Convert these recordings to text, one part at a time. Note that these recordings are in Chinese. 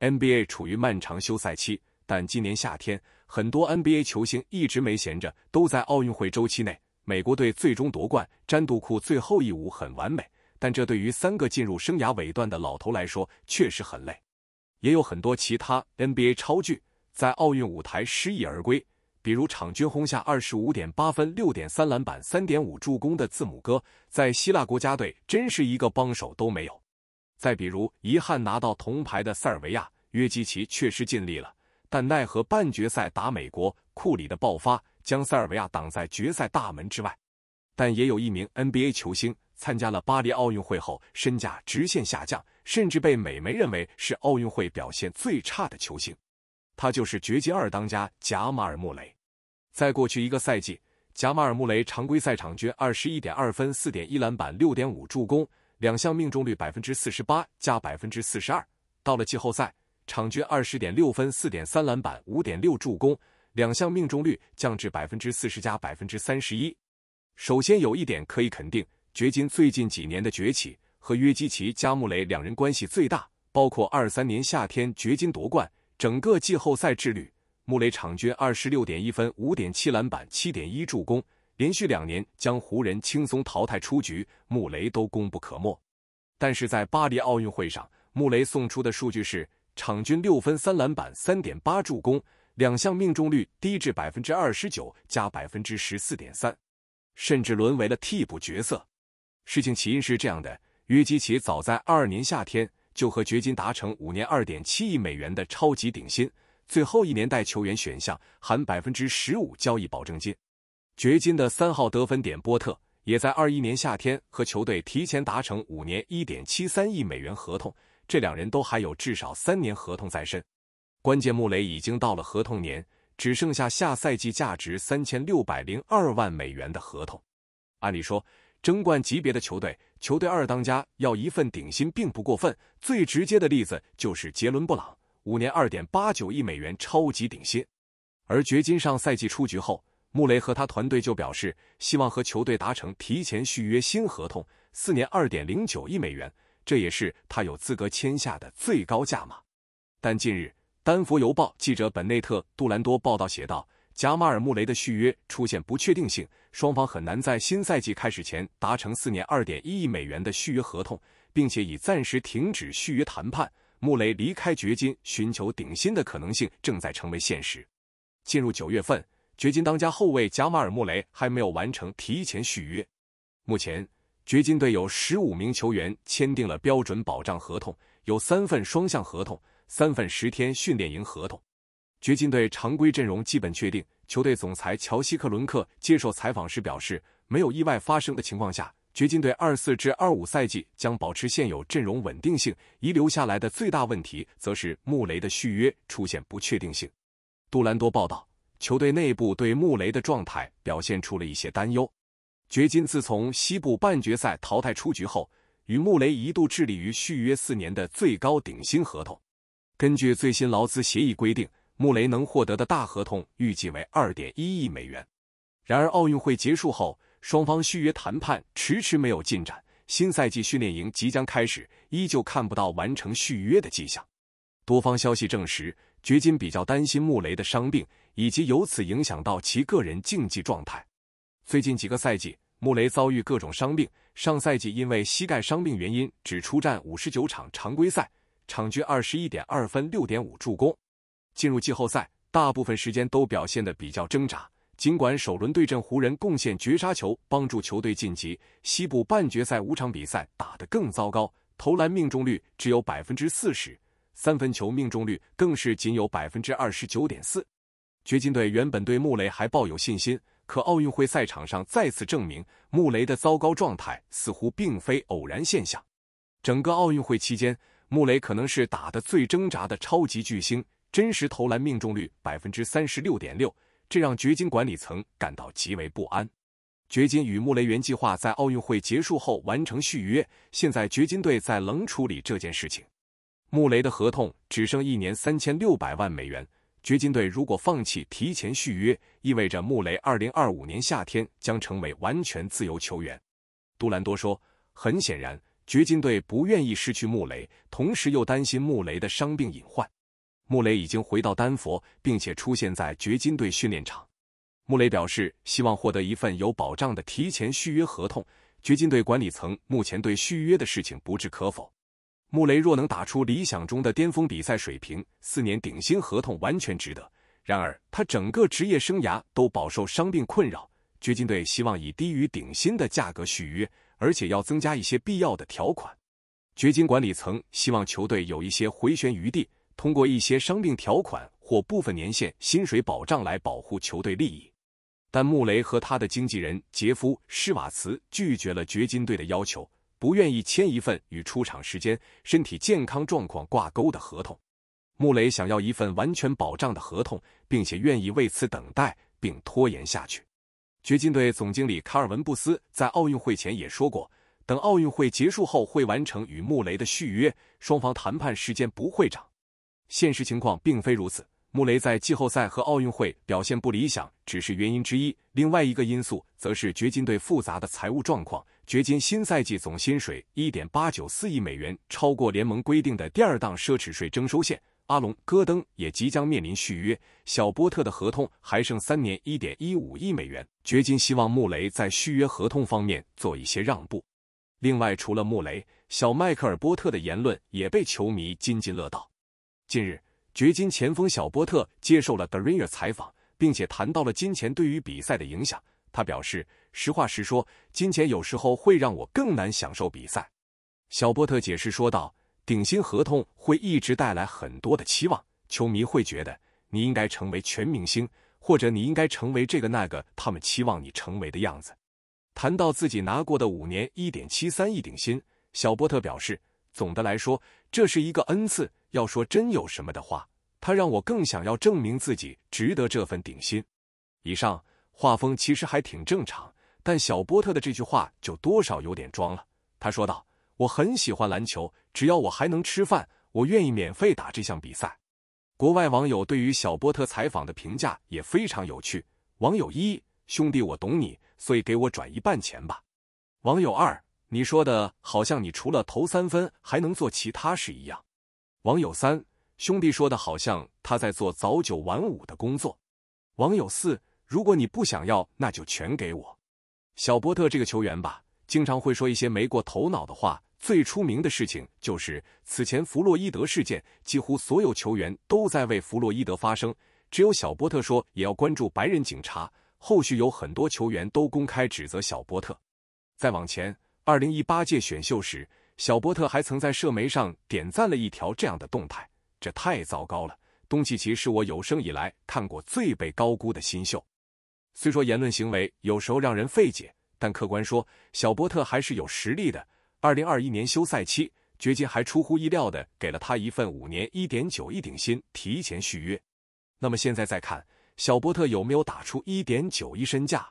NBA 处于漫长休赛期，但今年夏天很多 NBA 球星一直没闲着，都在奥运会周期内。美国队最终夺冠，詹杜库最后一舞很完美，但这对于三个进入生涯尾段的老头来说确实很累。也有很多其他 NBA 超巨在奥运舞台失意而归，比如场均轰下二十五点八分、六点三篮板、三点五助攻的字母哥，在希腊国家队真是一个帮手都没有。再比如，遗憾拿到铜牌的塞尔维亚约基奇确实尽力了，但奈何半决赛打美国，库里的爆发将塞尔维亚挡在决赛大门之外。但也有一名 NBA 球星参加了巴黎奥运会后，身价直线下降，甚至被美媒认为是奥运会表现最差的球星，他就是掘金二当家贾马尔·穆雷。在过去一个赛季，贾马尔·穆雷常规赛场均二十一点二分、四点一篮板、六点五助攻。两项命中率百分之四十八加百分之四十二，到了季后赛，场均二十点六分、四点三篮板、五点六助攻，两项命中率降至百分之四十加百分之三十一。首先有一点可以肯定，掘金最近几年的崛起和约基奇、加穆雷两人关系最大。包括二三年夏天掘金夺冠，整个季后赛之旅，穆雷场均二十六点一分、五点七篮板、七点一助攻。连续两年将湖人轻松淘汰出局，穆雷都功不可没。但是在巴黎奥运会上，穆雷送出的数据是场均六分三篮板三点八助攻，两项命中率低至百分之二十九加百分之十四点三，甚至沦为了替补角色。事情起因是这样的：约基奇早在二二年夏天就和掘金达成五年二点七亿美元的超级顶薪，最后一年带球员选项，含百分之十五交易保证金。掘金的三号得分点波特也在二一年夏天和球队提前达成五年一点七三亿美元合同，这两人都还有至少三年合同在身。关键穆雷已经到了合同年，只剩下下赛季价值三千六百零二万美元的合同。按理说，争冠级别的球队，球队二当家要一份顶薪并不过分。最直接的例子就是杰伦布朗，五年二点八九亿美元超级顶薪，而掘金上赛季出局后。穆雷和他团队就表示，希望和球队达成提前续约新合同，四年二点零九亿美元，这也是他有资格签下的最高价码。但近日，丹佛邮报记者本内特·杜兰多报道写道：“贾马尔·穆雷的续约出现不确定性，双方很难在新赛季开始前达成四年二点一亿美元的续约合同，并且已暂时停止续约谈判。穆雷离开掘金寻求顶薪的可能性正在成为现实。进入九月份。”掘金当家后卫贾马尔·穆雷还没有完成提前续约。目前，掘金队有十五名球员签订了标准保障合同，有三份双向合同，三份十天训练营合同。掘金队常规阵容基本确定。球队总裁乔西·克伦克接受采访时表示，没有意外发生的情况下，掘金队二四至二五赛季将保持现有阵容稳定性。遗留下来的最大问题，则是穆雷的续约出现不确定性。杜兰多报道。球队内部对穆雷的状态表现出了一些担忧。掘金自从西部半决赛淘汰出局后，与穆雷一度致力于续约四年的最高顶薪合同。根据最新劳资协议规定，穆雷能获得的大合同预计为二点一亿美元。然而，奥运会结束后，双方续约谈判迟迟没有进展。新赛季训练营即将开始，依旧看不到完成续约的迹象。多方消息证实。掘金比较担心穆雷的伤病，以及由此影响到其个人竞技状态。最近几个赛季，穆雷遭遇各种伤病。上赛季因为膝盖伤病原因，只出战五十九场常规赛，场均二十一点二分、六点五助攻。进入季后赛，大部分时间都表现得比较挣扎。尽管首轮对阵湖人贡献绝杀球，帮助球队晋级西部半决赛，五场比赛打得更糟糕，投篮命中率只有百分之四十。三分球命中率更是仅有百分之二十九点四。掘金队原本对穆雷还抱有信心，可奥运会赛场上再次证明，穆雷的糟糕状态似乎并非偶然现象。整个奥运会期间，穆雷可能是打得最挣扎的超级巨星，真实投篮命中率百分之三十六点六，这让掘金管理层感到极为不安。掘金与穆雷原计划在奥运会结束后完成续约，现在掘金队在冷处理这件事情。穆雷的合同只剩一年，三千六百万美元。掘金队如果放弃提前续约，意味着穆雷二零二五年夏天将成为完全自由球员。杜兰多说：“很显然，掘金队不愿意失去穆雷，同时又担心穆雷的伤病隐患。”穆雷已经回到丹佛，并且出现在掘金队训练场。穆雷表示，希望获得一份有保障的提前续约合同。掘金队管理层目前对续约的事情不置可否。穆雷若能打出理想中的巅峰比赛水平，四年顶薪合同完全值得。然而，他整个职业生涯都饱受伤病困扰。掘金队希望以低于顶薪的价格续约，而且要增加一些必要的条款。掘金管理层希望球队有一些回旋余地，通过一些伤病条款或部分年限薪水保障来保护球队利益。但穆雷和他的经纪人杰夫·施瓦茨拒绝了掘金队的要求。不愿意签一份与出场时间、身体健康状况挂钩的合同，穆雷想要一份完全保障的合同，并且愿意为此等待并拖延下去。掘金队总经理卡尔文·布斯在奥运会前也说过，等奥运会结束后会完成与穆雷的续约，双方谈判时间不会长。现实情况并非如此，穆雷在季后赛和奥运会表现不理想只是原因之一，另外一个因素则是掘金队复杂的财务状况。掘金新赛季总薪水一点八九四亿美元，超过联盟规定的第二档奢侈税征收线。阿隆·戈登也即将面临续约，小波特的合同还剩三年，一点一五亿美元。掘金希望穆雷在续约合同方面做一些让步。另外，除了穆雷，小迈克尔·波特的言论也被球迷津津乐道。近日，掘金前锋小波特接受了 Darius 访并且谈到了金钱对于比赛的影响。他表示：“实话实说，金钱有时候会让我更难享受比赛。”小波特解释说道：“顶薪合同会一直带来很多的期望，球迷会觉得你应该成为全明星，或者你应该成为这个那个，他们期望你成为的样子。”谈到自己拿过的五年一点七三亿顶薪，小波特表示：“总的来说，这是一个恩赐。要说真有什么的话，他让我更想要证明自己值得这份顶薪。”以上。画风其实还挺正常，但小波特的这句话就多少有点装了。他说道：“我很喜欢篮球，只要我还能吃饭，我愿意免费打这项比赛。”国外网友对于小波特采访的评价也非常有趣。网友一：“兄弟，我懂你，所以给我转一半钱吧。”网友二：“你说的好像你除了投三分还能做其他事一样。”网友三：“兄弟说的好像他在做早九晚五的工作。”网友四。如果你不想要，那就全给我。小波特这个球员吧，经常会说一些没过头脑的话。最出名的事情就是此前弗洛伊德事件，几乎所有球员都在为弗洛伊德发声，只有小波特说也要关注白人警察。后续有很多球员都公开指责小波特。再往前，二零一八届选秀时，小波特还曾在社媒上点赞了一条这样的动态：“这太糟糕了，东契奇是我有生以来看过最被高估的新秀。”虽说言论行为有时候让人费解，但客观说，小波特还是有实力的。二零二一年休赛期，掘金还出乎意料的给了他一份五年一点九顶薪提前续约。那么现在再看，小波特有没有打出一点九身价？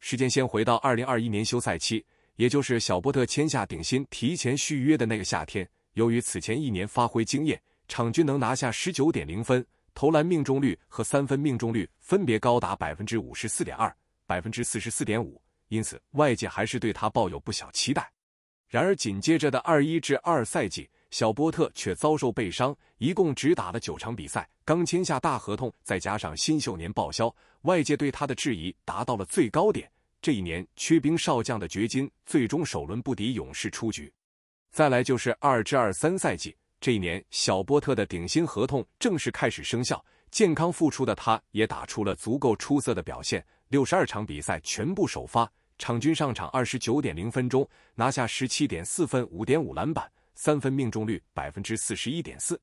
时间先回到二零二一年休赛期，也就是小波特签下顶薪提前续约的那个夏天。由于此前一年发挥惊艳，场均能拿下十九点零分。投篮命中率和三分命中率分别高达百分之五十四点二、百分之四十四点五，因此外界还是对他抱有不小期待。然而紧接着的二一至二赛季，小波特却遭受背伤，一共只打了九场比赛。刚签下大合同，再加上新秀年报销，外界对他的质疑达到了最高点。这一年缺兵少将的掘金最终首轮不敌勇士出局。再来就是二至二三赛季。这一年，小波特的顶薪合同正式开始生效。健康复出的他，也打出了足够出色的表现。六十二场比赛全部首发，场均上场二十九点零分钟，拿下十七点四分、五点五篮板，三分命中率百分之四十一点四。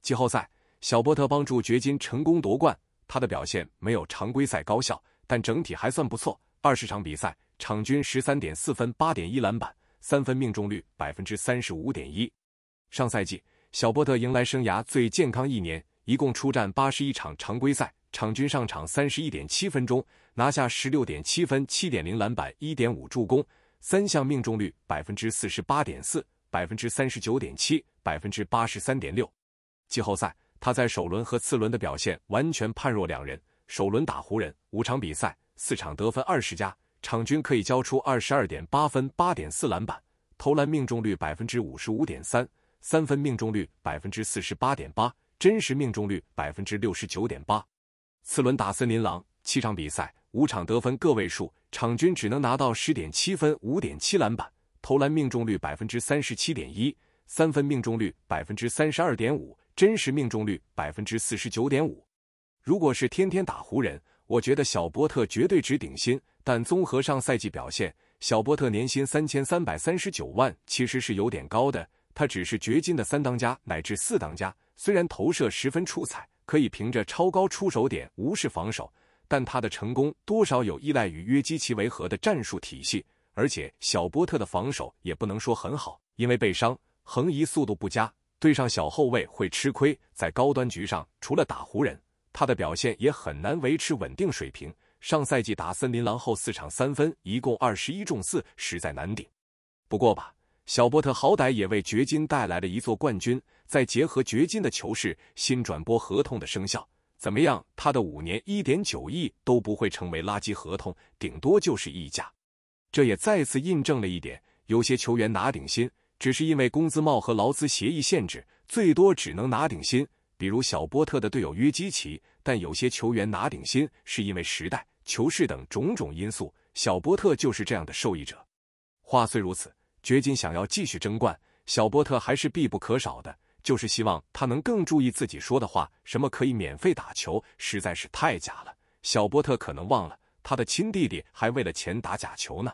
季后赛，小波特帮助掘金成功夺冠。他的表现没有常规赛高效，但整体还算不错。二十场比赛，场均十三点四分、八点一篮板，三分命中率百分之三十五点一。上赛季。小波特迎来生涯最健康一年，一共出战八十一场常规赛，场均上场三十一点七分钟，拿下十六点七分、七点零篮板、一点五助攻，三项命中率百分之四十八点四、百分之三十九点七、百分之八十三点六。季后赛，他在首轮和次轮的表现完全判若两人。首轮打湖人，五场比赛四场得分二十加，场均可以交出二十二点八分、八点四篮板，投篮命中率百分之五十五点三。三分命中率百分之四十八点八，真实命中率百分之六十九点八。次轮打森林狼，七场比赛五场得分个位数，场均只能拿到十点七分，五点七篮板，投篮命中率百分之三十七点一，三分命中率百分之三十二点五，真实命中率百分之四十九点五。如果是天天打湖人，我觉得小波特绝对值顶薪。但综合上赛季表现，小波特年薪三千三百三十九万，其实是有点高的。他只是掘金的三当家乃至四当家，虽然投射十分出彩，可以凭着超高出手点无视防守，但他的成功多少有依赖于约基奇维和的战术体系，而且小波特的防守也不能说很好，因为被伤，横移速度不佳，对上小后卫会吃亏，在高端局上除了打湖人，他的表现也很难维持稳定水平。上赛季打森林狼后四场三分一共二十一中四，实在难顶。不过吧。小波特好歹也为掘金带来了一座冠军，再结合掘金的球市、新转播合同的生效，怎么样？他的五年一点九亿都不会成为垃圾合同，顶多就是溢价。这也再次印证了一点：有些球员拿顶薪只是因为工资帽和劳资协议限制，最多只能拿顶薪，比如小波特的队友约基奇；但有些球员拿顶薪是因为时代、球市等种种因素。小波特就是这样的受益者。话虽如此。掘金想要继续争冠，小波特还是必不可少的。就是希望他能更注意自己说的话。什么可以免费打球，实在是太假了。小波特可能忘了，他的亲弟弟还为了钱打假球呢。